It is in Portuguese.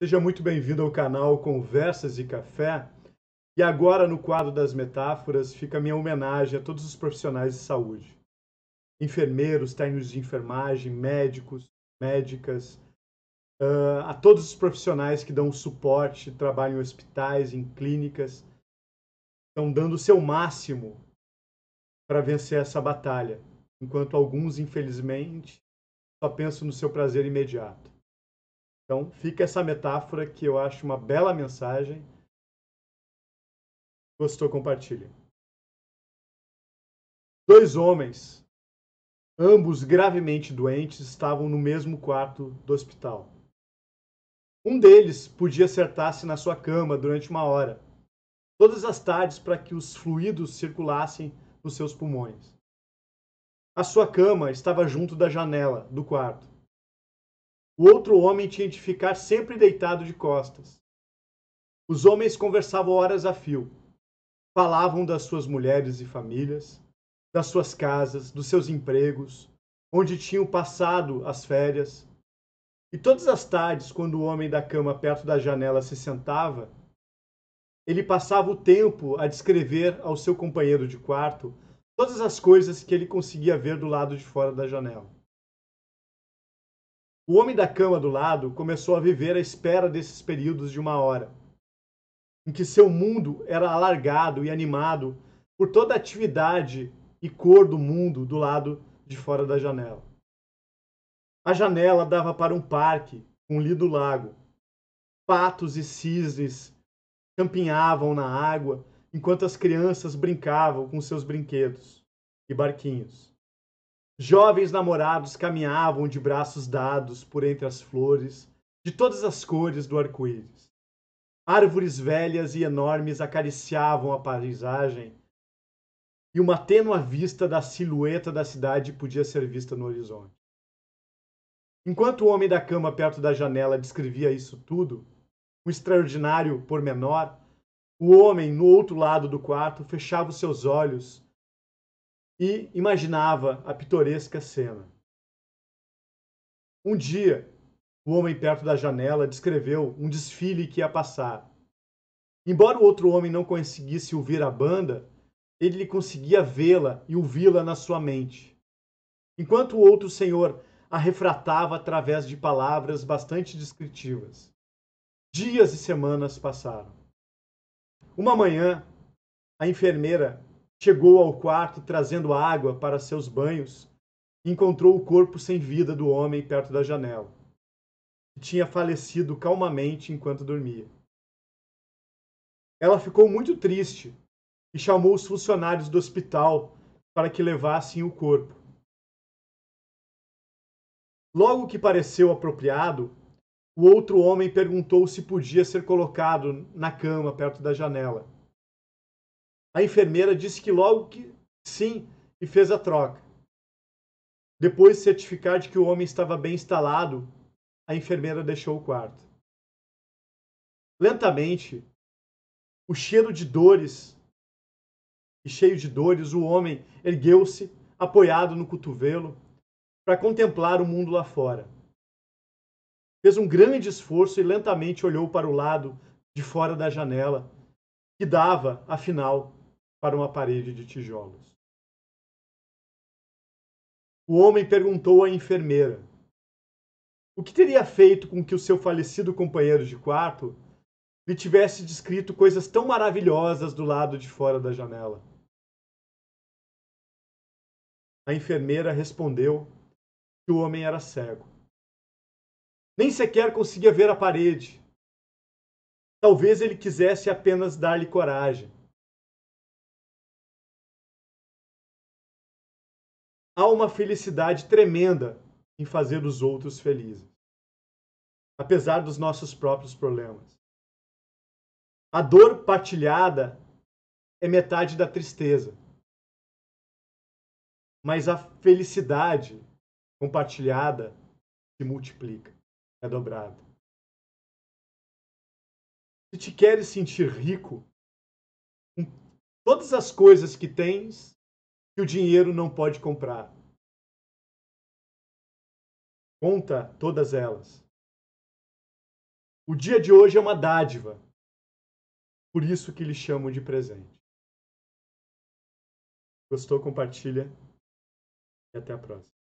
Seja muito bem-vindo ao canal Conversas e Café. E agora, no quadro das metáforas, fica a minha homenagem a todos os profissionais de saúde. Enfermeiros, técnicos de enfermagem, médicos, médicas, uh, a todos os profissionais que dão suporte, trabalham em hospitais, em clínicas, estão dando o seu máximo para vencer essa batalha, enquanto alguns, infelizmente, só pensam no seu prazer imediato. Então fica essa metáfora que eu acho uma bela mensagem. Gostou, compartilhe. Dois homens, ambos gravemente doentes, estavam no mesmo quarto do hospital. Um deles podia acertar-se na sua cama durante uma hora, todas as tardes, para que os fluidos circulassem nos seus pulmões. A sua cama estava junto da janela do quarto o outro homem tinha de ficar sempre deitado de costas. Os homens conversavam horas a fio. Falavam das suas mulheres e famílias, das suas casas, dos seus empregos, onde tinham passado as férias. E todas as tardes, quando o homem da cama perto da janela se sentava, ele passava o tempo a descrever ao seu companheiro de quarto todas as coisas que ele conseguia ver do lado de fora da janela. O homem da cama do lado começou a viver à espera desses períodos de uma hora, em que seu mundo era alargado e animado por toda a atividade e cor do mundo do lado de fora da janela. A janela dava para um parque com um lido lago. Patos e cisnes campinhavam na água enquanto as crianças brincavam com seus brinquedos e barquinhos. Jovens namorados caminhavam de braços dados por entre as flores de todas as cores do arco-íris. Árvores velhas e enormes acariciavam a paisagem e uma tênua vista da silhueta da cidade podia ser vista no horizonte. Enquanto o homem da cama perto da janela descrevia isso tudo, um extraordinário pormenor, o homem no outro lado do quarto fechava os seus olhos e imaginava a pitoresca cena. Um dia, o homem perto da janela descreveu um desfile que ia passar. Embora o outro homem não conseguisse ouvir a banda, ele conseguia vê-la e ouvi-la na sua mente. Enquanto o outro senhor a refratava através de palavras bastante descritivas. Dias e semanas passaram. Uma manhã, a enfermeira Chegou ao quarto trazendo água para seus banhos. Encontrou o corpo sem vida do homem perto da janela, que tinha falecido calmamente enquanto dormia. Ela ficou muito triste e chamou os funcionários do hospital para que levassem o corpo. Logo que pareceu apropriado, o outro homem perguntou se podia ser colocado na cama perto da janela. A enfermeira disse que logo que sim e fez a troca. Depois de certificar de que o homem estava bem instalado, a enfermeira deixou o quarto. Lentamente, o cheiro de dores e cheio de dores, o homem ergueu-se, apoiado no cotovelo, para contemplar o mundo lá fora. Fez um grande esforço e lentamente olhou para o lado de fora da janela, que dava, afinal, para uma parede de tijolos. O homem perguntou à enfermeira o que teria feito com que o seu falecido companheiro de quarto lhe tivesse descrito coisas tão maravilhosas do lado de fora da janela. A enfermeira respondeu que o homem era cego. Nem sequer conseguia ver a parede. Talvez ele quisesse apenas dar-lhe coragem há uma felicidade tremenda em fazer os outros felizes, apesar dos nossos próprios problemas. A dor partilhada é metade da tristeza, mas a felicidade compartilhada se multiplica, é dobrada. Se te queres sentir rico, com todas as coisas que tens, que o dinheiro não pode comprar. Conta todas elas. O dia de hoje é uma dádiva. Por isso que lhe chamam de presente. Gostou? Compartilha. E até a próxima.